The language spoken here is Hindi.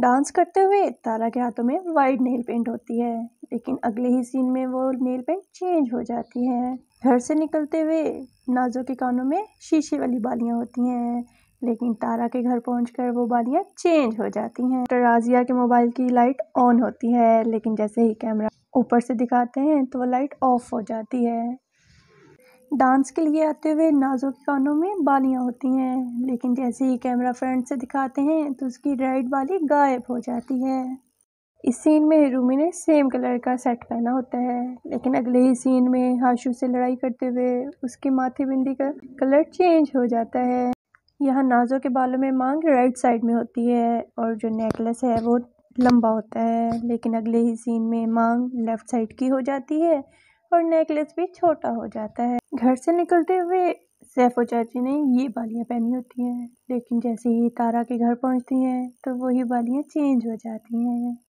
डांस करते हुए तारा के हाथों में वाइट नेल पेंट होती है लेकिन अगले ही सीन में वो नेल पेंट चेंज हो जाती है घर से निकलते हुए नाजो के कानों में शीशे वाली बालियाँ होती हैं लेकिन तारा के घर पहुंचकर वो बालियाँ चेंज हो जाती हैं राजिया के मोबाइल की लाइट ऑन होती है लेकिन जैसे ही कैमरा ऊपर से दिखाते हैं तो वो लाइट ऑफ हो जाती है डांस के लिए आते हुए नाज़ों के कानों में बालियाँ होती हैं लेकिन जैसे ही कैमरा फ्रंट से दिखाते हैं तो उसकी राइट बाली गायब हो जाती है इस सीन में रूमी ने सेम कलर का सेट पहना होता है लेकिन अगले ही सीन में हाशू से लड़ाई करते हुए उसकी माथे बिंदी का कलर चेंज हो जाता है यहाँ नाजों के बालों में मांग राइट साइड में होती है और जो नेकलेस है वो लंबा होता है लेकिन अगले ही सीन में मांग लेफ़्ट साइड की हो जाती है और नेकलेस भी छोटा हो जाता है घर से निकलते हुए सैफो चाची ने ये बालियाँ पहनी होती हैं लेकिन जैसे ही तारा के घर पहुँचती हैं तो वही बालियाँ चेंज हो जाती हैं